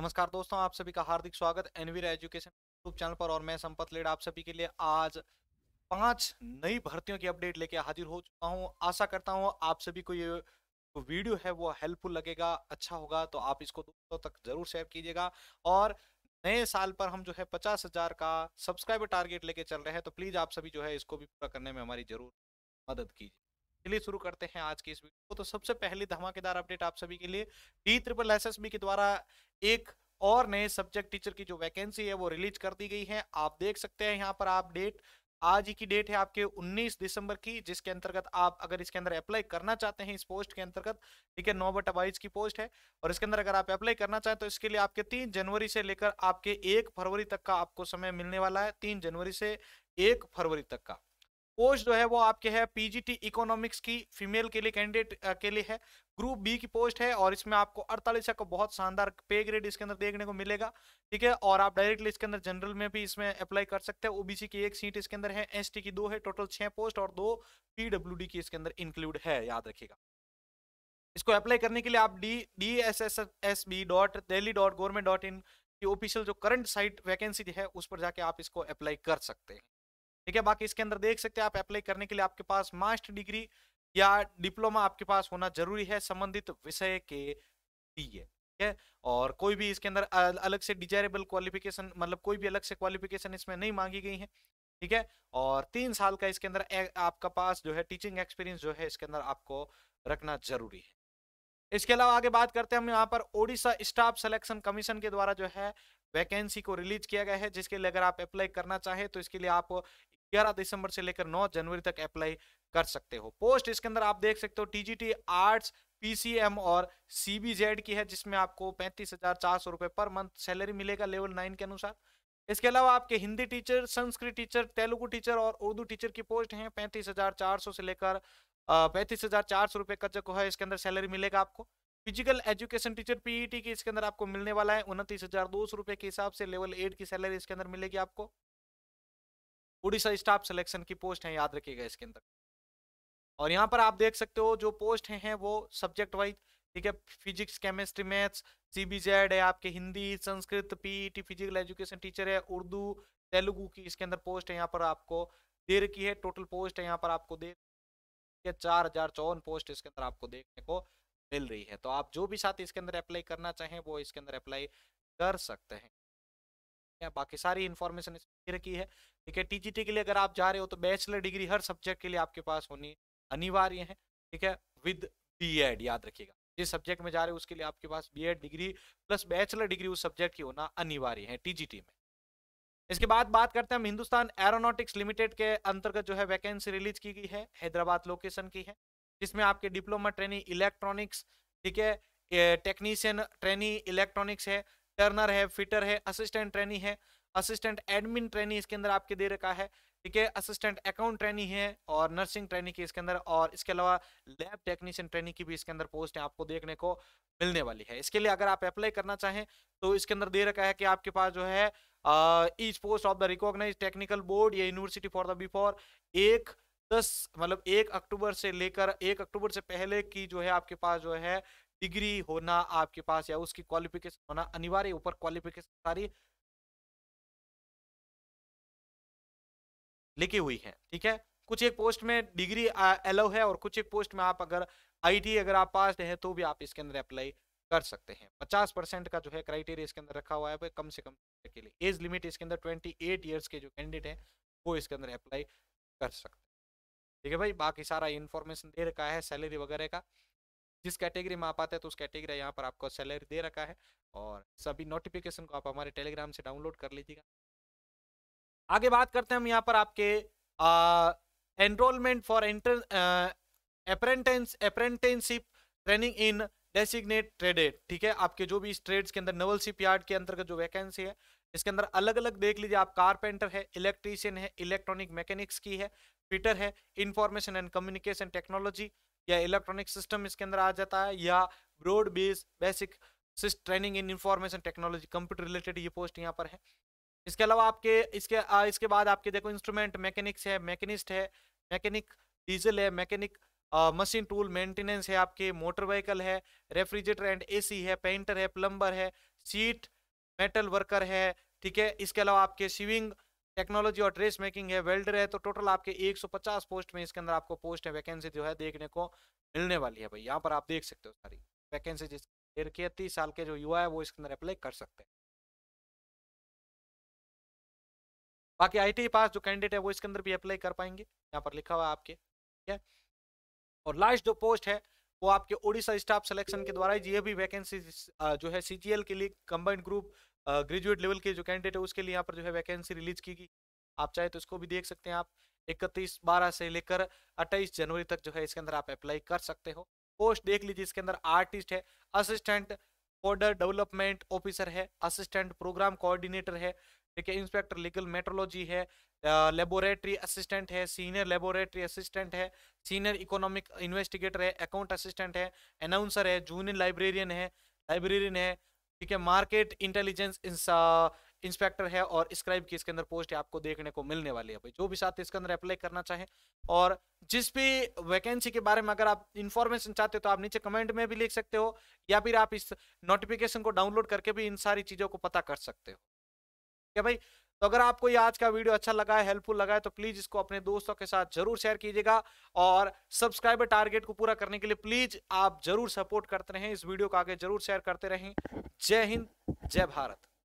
नमस्कार दोस्तों आप सभी का हार्दिक स्वागत एनवीर एजुकेशन यूट्यूब चैनल पर और मैं संपत लेड आप सभी के लिए आज पांच नई भर्तियों की अपडेट लेके हाजिर हो चुका हूँ आशा करता हूँ आप सभी को ये वीडियो है वो हेल्पफुल लगेगा अच्छा होगा तो आप इसको दोस्तों तक जरूर शेयर कीजिएगा और नए साल पर हम जो है पचास हजार का सब्सक्राइबर टारगेट लेके चल रहे हैं तो प्लीज आप सभी जो है इसको भी पूरा करने में हमारी जरूर मदद कीजिए चलिए शुरू करते हैं आज की इस वीडियो को तो सबसे पहली धमाकेदार अपडेट आप सभी के लिए डी ट्रिपल एस के द्वारा एक और नए सब्जेक्ट टीचर की जो वैकेंसी है वो रिलीज कर दी गई है आप देख सकते हैं यहाँ पर आप डेट आज ही की डेट है आपके 19 दिसंबर की जिसके अंतर्गत आप अगर इसके अंदर अप्लाई करना चाहते हैं इस पोस्ट के अंतर्गत ठीक है नौ बटा बाईस की पोस्ट है और इसके अंदर अगर आप अप्लाई करना चाहें तो इसके लिए आपके तीन जनवरी से लेकर आपके एक फरवरी तक का आपको समय मिलने वाला है तीन जनवरी से एक फरवरी तक का पोस्ट जो है वो आपके है पीजीटी इकोनॉमिक्स की फीमेल के लिए कैंडिडेट के लिए है ग्रुप बी की पोस्ट है और इसमें आपको अड़तालीस का बहुत शानदार पे ग्रेड इसके अंदर देखने को मिलेगा ठीक है और आप डायरेक्टली इसके अंदर जनरल में भी इसमें अप्लाई कर सकते हैं ओबीसी की एक सीट इसके अंदर है एस की दो है टोटल छह पोस्ट और दो पीडब्ल्यूडी की इसके अंदर इंक्लूड है याद रखेगा इसको अप्लाई करने के लिए आप D D S S S B dot Delhi dot government dot in की ऑफिशियल जो करंट साइट वैकेंसी है उस पर जाके आप इसको अप्लाई कर सकते हैं ठीक है बाकी इसके अंदर देख सकते हैं आप अप्लाई करने के लिए आपके पास मास्टर डिग्री या डिप्लोमा आपके पास होना जरूरी है संबंधित विषय के लिए ठीक है और कोई भी इसके अंदर अलग से डिजायरेबल क्वालिफिकेशन मतलब कोई भी अलग से क्वालिफिकेशन इसमें नहीं मांगी गई है ठीक है और तीन साल का इसके अंदर आपका पास जो है टीचिंग एक्सपीरियंस जो है इसके अंदर आपको रखना जरूरी है इसके अलावा आगे बात करते हैं हम यहाँ पर ओडिशा स्टाफ सिलेक्शन कमीशन के द्वारा जो है वैकेंसी को रिलीज किया गया है जिसके लिए अगर आप अप्लाई करना चाहें तो इसके लिए आप ग्यारह दिसंबर से लेकर नौ जनवरी तक अप्लाई कर सकते हो पोस्ट इसके अंदर आप देख सकते हो टीजीटी आर्ट्स पीसीएम और सीबीजेड की है जिसमें आपको पैंतीस हजार चार सौ रुपए पर मंथ सैलरी मिलेगा लेवल नाइन के अनुसार इसके अलावा आपके Hindi teacher Sanskrit teacher Telugu teacher और उर्दू टीचर की पोस्ट है पैंतीस हजार चार सौ से लेकर पैंतीस हजार चार सौ रुपए का जो है इसके अंदर सैलरी मिलेगा आपको physical education teacher PET e की इसके अंदर आपको मिलने वाला है उनतीस हजार दो सौ रुपए के हिसाब से लेवल एट की सैलरी इसके अंदर मिलेगी आपको उड़ीसा स्टाफ सिलेक्शन की पोस्ट है याद रखिएगा इसके अंदर और यहाँ पर आप देख सकते हो जो पोस्ट हैं वो सब्जेक्ट वाइज ठीक है फिजिक्स केमिस्ट्री मैथ्स सीबीजेड है आपके Hindi Sanskrit PET physical education teacher है उर्दू तेलुगु की इसके अंदर पोस्ट है यहाँ पर आपको दे रखी है टोटल पोस्ट है यहाँ पर आपको दे है चार हजार चौवन पोस्ट इसके अंदर आपको देखने को मिल रही है तो आप जो भी साथ इसके अंदर अप्लाई करना चाहें वो इसके अंदर अप्लाई कर सकते हैं बाकी सारी इन्फॉर्मेशन रखी है ठीक है टीजीटी के लिए अगर आप जा रहे हो तो बैचलर डिग्री हर सब्जेक्ट के लिए आपके पास होनी अनिवार्य है ठीक है विद बीएड याद रखिएगा जिस सब्जेक्ट में जा रहे हो उसके लिए आपके पास BEd degree plus bachelor degree उस सब्जेक्ट की होना अनिवार्य है टीजीटी में इसके बाद बात करते हैं हम हिंदुस्तान एरोनॉटिक्स लिमिटेड के अंतर्गत जो है वैकेंसी रिलीज की गई है हैदराबाद लोकेशन की है जिसमें आपके डिप्लोमा ट्रेनिंग इलेक्ट्रॉनिक्स ठीक है टेक्नीशियन ट्रेनिंग इलेक्ट्रॉनिक्स है टर्नर है फिटर है असिस्टेंट ट्रेनी है असिस्टेंट एडमिन ट्रेनी इसके अंदर आपके दे रखा है ठीक है असिस्टेंट अकाउंट ट्रेनी है और नर्सिंग ट्रेनी की इसके अंदर और इसके अलावा लैब टेक्नीशियन ट्रेनी की भी इसके अंदर पोस्ट है आपको देखने को मिलने वाली है इसके लिए अगर आप अप्लाई करना चाहें तो इसके अंदर दे रखा है कि आपके पास जो है each post of the recognise technical board या यूनिवर्सिटी फॉर द बिफोर एक दस मतलब एक अक्टूबर से लेकर एक अक्टूबर से पहले की जो है आपके पास जो है डिग्री होना आपके पास या उसकी क्वालिफिकेशन होना अनिवार्य ऊपर क्वालिफिकेशन सारी लिखी हुई है ठीक है कुछ एक पोस्ट में डिग्री अलाउ है और कुछ एक पोस्ट में आप अगर आईटी अगर आप पास हैं तो भी आप इसके अंदर अप्लाई कर सकते हैं 50 परसेंट का जो है क्राइटेरिया इसके अंदर रखा हुआ है भाई कम से कम के लिए एज लिमिट इसके अंदर 28 इयर्स के जो कैंडिडेट हैं वो इसके अंदर अप्लाई कर सकते हैं ठीक है भाई बाकी सारा इन्फॉर्मेशन दे रखा है सैलरी वगैरह का जिस कैटेगरी में आप आते हैं तो उस कैटेगरी यहाँ पर आपको सैलरी दे रखा है और सभी नोटिफिकेशन को आप हमारे टेलीग्राम से डाउनलोड कर लीजिएगा आगे बात करते हैं हम यहाँ पर आपके enrolment for enter apprentice apprenticeship training in designate traded ठीक है आपके जो भी इस ट्रेड्स के अंदर नवल शिप यार्ड के अंतर्गत जो वैकेंसी है इसके अंदर अलग अलग देख लीजिए आप कारपेंटर है इलेक्ट्रीशियन है इलेक्ट्रॉनिक मैकेनिक्स की है फिटर है इंफॉर्मेशन एंड कम्युनिकेशन टेक्नोलॉजी या इलेक्ट्रॉनिक सिस्टम इसके अंदर आ जाता है या broad base basic training in information technology computer related ये पोस्ट यहाँ पर है इसके अलावा आपके इसके आ, इसके बाद आपके देखो इंस्ट्रूमेंट मैकेनिक्स है मैकेनिस्ट है मैकेनिक डीजल है मैकेनिक मशीन टूल मेंटेनेंस है आपके मोटर व्हीकल है रेफ्रिजरेटर एंड एसी है पेंटर है प्लम्बर है सीट मेटल वर्कर है ठीक है इसके अलावा आपके शिविंग टेक्नोलॉजी और ड्रेस मेकिंग है वेल्डर है तो टोटल आपके 150 पोस्ट में इसके अंदर आपको पोस्ट है वैकेंसी जो है देखने को मिलने वाली है भाई यहाँ पर आप देख सकते हो सारी वैकेंसी जिस के तीस साल के जो युवा है वो इसके अंदर अप्लाई कर सकते हैं बाकी आई e पास जो कैंडिडेट है वो इसके अंदर भी अप्लाई कर पाएंगे यहाँ पर लिखा हुआ आपके ठीक है और लास्ट जो पोस्ट है वो आपके ओडिशा स्टाफ सिलेक्शन के द्वारा ये भी वैकेंसी जो है सीजीएल के लिए कंबाइंड ग्रुप ग्रेजुएट लेवल के जो कैंडिडेट है उसके लिए यहाँ पर जो है वैकेंसी रिलीज की गई आप चाहे तो इसको भी देख सकते हैं आप इकतीस बारह से लेकर अट्ठाईस जनवरी तक जो है इसके अंदर आप अप्लाई कर सकते हो पोस्ट देख लीजिए इसके अंदर आर्टिस्ट है असिस्टेंट ऑर्डर डेवलपमेंट ऑफिसर है असिस्टेंट प्रोग्राम कोऑर्डिनेटर है ठीक है इंस्पेक्टर लीगल मेट्रोलॉजी है लेबोरेटरी असिस्टेंट है सीनियर लेबोरेटरी असिस्टेंट है सीनियर इकोनॉमिक इन्वेस्टिगेटर है अकाउंट असिस्टेंट है अनाउंसर है जूनियर लाइब्रेरियन है लाइब्रेरियन है ठीक है मार्केट इंटेलिजेंस इंस्पेक्टर है और स्क्राइब की इसके अंदर पोस्ट है आपको देखने को मिलने वाली है भाई जो भी साथ इसके अंदर अप्लाई करना चाहे और जिस भी वैकेंसी के बारे में अगर आप इन्फॉर्मेशन चाहते हो तो आप नीचे कमेंट में भी लिख सकते हो या फिर आप इस नोटिफिकेशन को डाउनलोड करके भी इन सारी चीज़ों को पता कर सकते हो क्या भाई तो अगर आपको ये आज का वीडियो अच्छा लगा है हेल्पफुल लगा है तो प्लीज इसको अपने दोस्तों के साथ जरूर शेयर कीजिएगा और सब्सक्राइबर टारगेट को पूरा करने के लिए प्लीज आप जरूर सपोर्ट करते रहें इस वीडियो को आगे जरूर शेयर करते रहें जय हिंद जय भारत